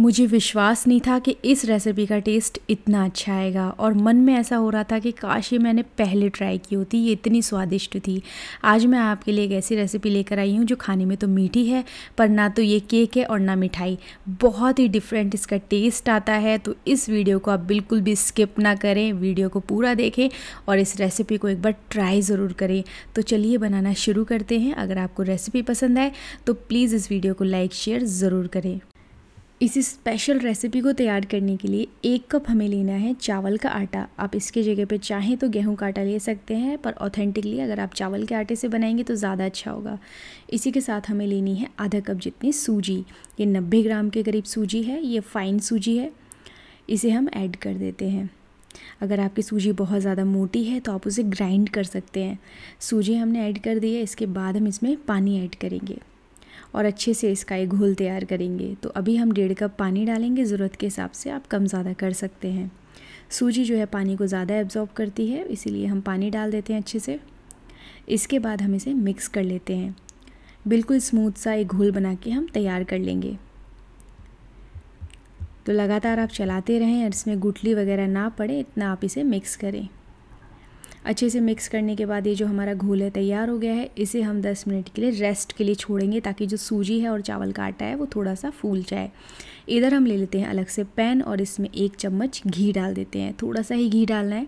मुझे विश्वास नहीं था कि इस रेसिपी का टेस्ट इतना अच्छा आएगा और मन में ऐसा हो रहा था कि काश ये मैंने पहले ट्राई की होती ये इतनी स्वादिष्ट थी आज मैं आपके लिए एक ऐसी रेसिपी लेकर आई हूँ जो खाने में तो मीठी है पर ना तो ये केक है और ना मिठाई बहुत ही डिफरेंट इसका टेस्ट आता है तो इस वीडियो को आप बिल्कुल भी स्किप ना करें वीडियो को पूरा देखें और इस रेसिपी को एक बार ट्राई ज़रूर करें तो चलिए बनाना शुरू करते हैं अगर आपको रेसिपी पसंद आए तो प्लीज़ इस वीडियो को लाइक शेयर ज़रूर करें इस स्पेशल रेसिपी को तैयार करने के लिए एक कप हमें लेना है चावल का आटा आप इसके जगह पे चाहें तो गेहूं का आटा ले सकते हैं पर ऑथेंटिकली अगर आप चावल के आटे से बनाएंगे तो ज़्यादा अच्छा होगा इसी के साथ हमें लेनी है आधा कप जितनी सूजी ये नब्बे ग्राम के करीब सूजी है ये फ़ाइन सूजी है इसे हम ऐड कर देते हैं अगर आपकी सूजी बहुत ज़्यादा मोटी है तो आप उसे ग्राइंड कर सकते हैं सूजी हमने ऐड कर दी है इसके बाद हम इसमें पानी ऐड करेंगे और अच्छे से इसका एक घोल तैयार करेंगे तो अभी हम डेढ़ कप पानी डालेंगे ज़रूरत के हिसाब से आप कम ज़्यादा कर सकते हैं सूजी जो है पानी को ज़्यादा एब्जॉर्ब करती है इसीलिए हम पानी डाल देते हैं अच्छे से इसके बाद हम इसे मिक्स कर लेते हैं बिल्कुल स्मूथ सा एक घोल बना के हम तैयार कर लेंगे तो लगातार आप चलाते रहें और इसमें गुटली वगैरह ना पड़े इतना आप इसे मिक्स करें अच्छे से मिक्स करने के बाद ये जो हमारा घोल है तैयार हो गया है इसे हम 10 मिनट के लिए रेस्ट के लिए छोड़ेंगे ताकि जो सूजी है और चावल का आटा है वो थोड़ा सा फूल जाए इधर हम ले लेते हैं अलग से पैन और इसमें एक चम्मच घी डाल देते हैं थोड़ा सा ही घी डालना है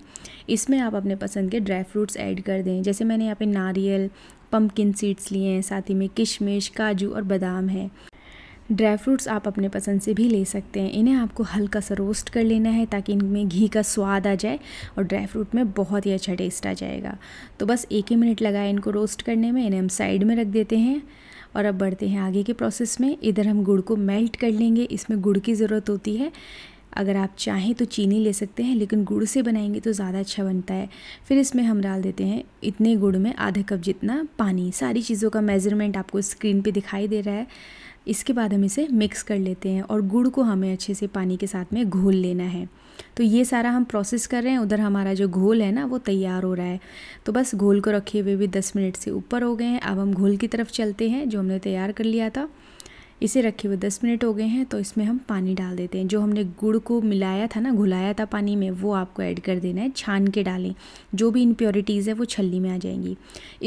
इसमें आप अपने पसंद के ड्राई फ्रूट्स ऐड कर दें जैसे मैंने यहाँ पे नारियल पम्पकिन सीड्स लिए हैं साथ ही में किशमिश काजू और बादाम है ड्राई फ्रूट्स आप अपने पसंद से भी ले सकते हैं इन्हें आपको हल्का सा रोस्ट कर लेना है ताकि इनमें घी का स्वाद आ जाए और ड्राई फ्रूट में बहुत ही अच्छा टेस्ट आ जाएगा तो बस एक ही मिनट लगाए इनको रोस्ट करने में इन्हें हम साइड में रख देते हैं और अब बढ़ते हैं आगे के प्रोसेस में इधर हम गुड़ को मेल्ट कर लेंगे इसमें गुड़ की ज़रूरत होती है अगर आप चाहें तो चीनी ले सकते हैं लेकिन गुड़ से बनाएंगे तो ज़्यादा अच्छा बनता है फिर इसमें हम डाल देते हैं इतने गुड़ में आधा कप जितना पानी सारी चीज़ों का मेज़रमेंट आपको स्क्रीन पे दिखाई दे रहा है इसके बाद हम इसे मिक्स कर लेते हैं और गुड़ को हमें अच्छे से पानी के साथ में घोल लेना है तो ये सारा हम प्रोसेस कर रहे हैं उधर हमारा जो घोल है ना वो तैयार हो रहा है तो बस घोल को रखे हुए भी दस मिनट से ऊपर हो गए हैं अब हम घोल की तरफ चलते हैं जो हमने तैयार कर लिया था इसे रखे हुए दस मिनट हो गए हैं तो इसमें हम पानी डाल देते हैं जो हमने गुड़ को मिलाया था ना घुलाया था पानी में वो आपको ऐड कर देना है छान के डालें जो भी इनप्योरिटीज़ है वो छलनी में आ जाएंगी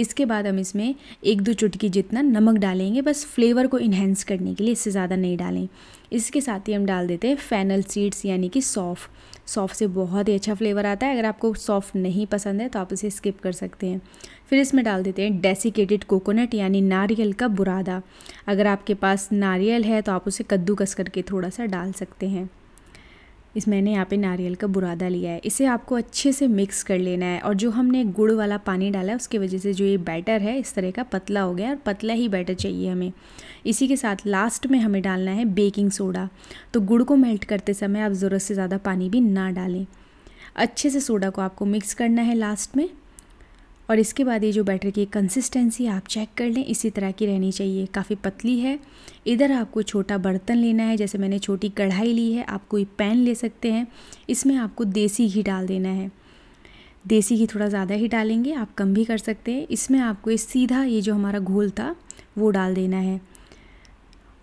इसके बाद हम इसमें एक दो चुटकी जितना नमक डालेंगे बस फ्लेवर को इन्हेंस करने के लिए इससे ज़्यादा नहीं डालें इसके साथ ही हम डाल देते हैं फैनल सीड्स यानी कि सौफ़ सॉफ्ट से बहुत ही अच्छा फ्लेवर आता है अगर आपको सॉफ्ट नहीं पसंद है तो आप इसे स्किप कर सकते हैं फिर इसमें डाल देते हैं डेसिकेटेड कोकोनट यानी नारियल का बुरादा अगर आपके पास नारियल है तो आप उसे कद्दूकस करके थोड़ा सा डाल सकते हैं इस मैंने यहाँ पे नारियल का बुरादा लिया है इसे आपको अच्छे से मिक्स कर लेना है और जो हमने गुड़ वाला पानी डाला है उसकी वजह से जो ये बैटर है इस तरह का पतला हो गया और पतला ही बैटर चाहिए हमें इसी के साथ लास्ट में हमें डालना है बेकिंग सोडा तो गुड़ को मेल्ट करते समय आप ज़रूरत से ज़्यादा पानी भी ना डालें अच्छे से सोडा को आपको मिक्स करना है लास्ट में और इसके बाद ये जो बैटर की कंसिस्टेंसी आप चेक कर लें इसी तरह की रहनी चाहिए काफ़ी पतली है इधर आपको छोटा बर्तन लेना है जैसे मैंने छोटी कढ़ाई ली है आप कोई पैन ले सकते हैं इसमें आपको देसी घी डाल देना है देसी घी थोड़ा ज़्यादा ही डालेंगे आप कम भी कर सकते हैं इसमें आपको ये सीधा ये जो हमारा घोल था वो डाल देना है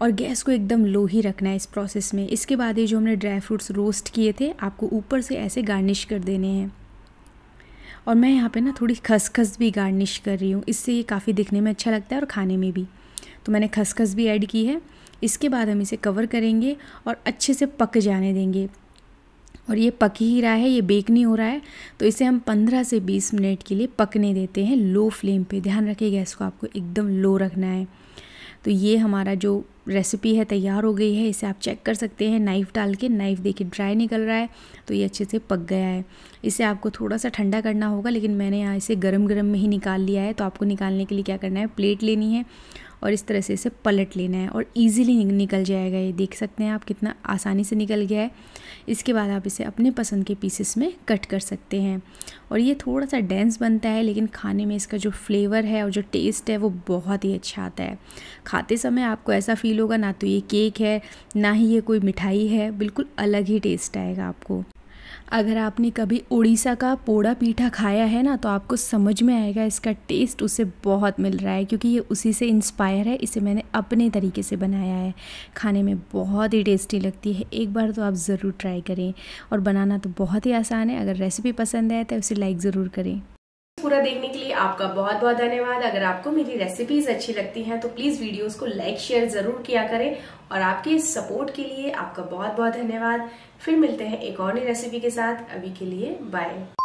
और गैस को एकदम लो ही रखना है इस प्रोसेस में इसके बाद ये जो हमने ड्राई फ्रूट्स रोस्ट किए थे आपको ऊपर से ऐसे गार्निश कर देने हैं और मैं यहाँ पे ना थोड़ी खसखस भी गार्निश कर रही हूँ इससे ये काफ़ी दिखने में अच्छा लगता है और खाने में भी तो मैंने खसखस भी ऐड की है इसके बाद हम इसे कवर करेंगे और अच्छे से पक जाने देंगे और ये पक ही रहा है ये बेक नहीं हो रहा है तो इसे हम 15 से 20 मिनट के लिए पकने देते हैं लो फ्लेम पे ध्यान रखिए गैस को आपको एकदम लो रखना है तो ये हमारा जो रेसिपी है तैयार हो गई है इसे आप चेक कर सकते हैं नाइफ़ डाल के नाइफ़ देखिए ड्राई निकल रहा है तो ये अच्छे से पक गया है इसे आपको थोड़ा सा ठंडा करना होगा लेकिन मैंने यहाँ इसे गर्म गर्म में ही निकाल लिया है तो आपको निकालने के लिए क्या करना है प्लेट लेनी है और इस तरह से इसे पलट लेना है और ईज़िली निकल जाएगा ये देख सकते हैं आप कितना आसानी से निकल गया है इसके बाद आप इसे अपने पसंद के पीसेस में कट कर सकते हैं और ये थोड़ा सा डेंस बनता है लेकिन खाने में इसका जो फ्लेवर है और जो टेस्ट है वो बहुत ही अच्छा आता है खाते समय आपको ऐसा फील होगा ना तो ये केक है ना ही ये कोई मिठाई है बिल्कुल अलग ही टेस्ट आएगा आपको अगर आपने कभी उड़ीसा का पोड़ा पीठा खाया है ना तो आपको समझ में आएगा इसका टेस्ट उसे बहुत मिल रहा है क्योंकि ये उसी से इंस्पायर है इसे मैंने अपने तरीके से बनाया है खाने में बहुत ही टेस्टी लगती है एक बार तो आप ज़रूर ट्राई करें और बनाना तो बहुत ही आसान है अगर रेसिपी पसंद आए तो उसे लाइक ज़रूर करें पूरा देखने के लिए आपका बहुत बहुत धन्यवाद अगर आपको मेरी रेसिपीज अच्छी लगती हैं तो प्लीज वीडियोस को लाइक शेयर जरूर किया करें और आपके सपोर्ट के लिए आपका बहुत बहुत धन्यवाद फिर मिलते हैं एक और नई रेसिपी के साथ अभी के लिए बाय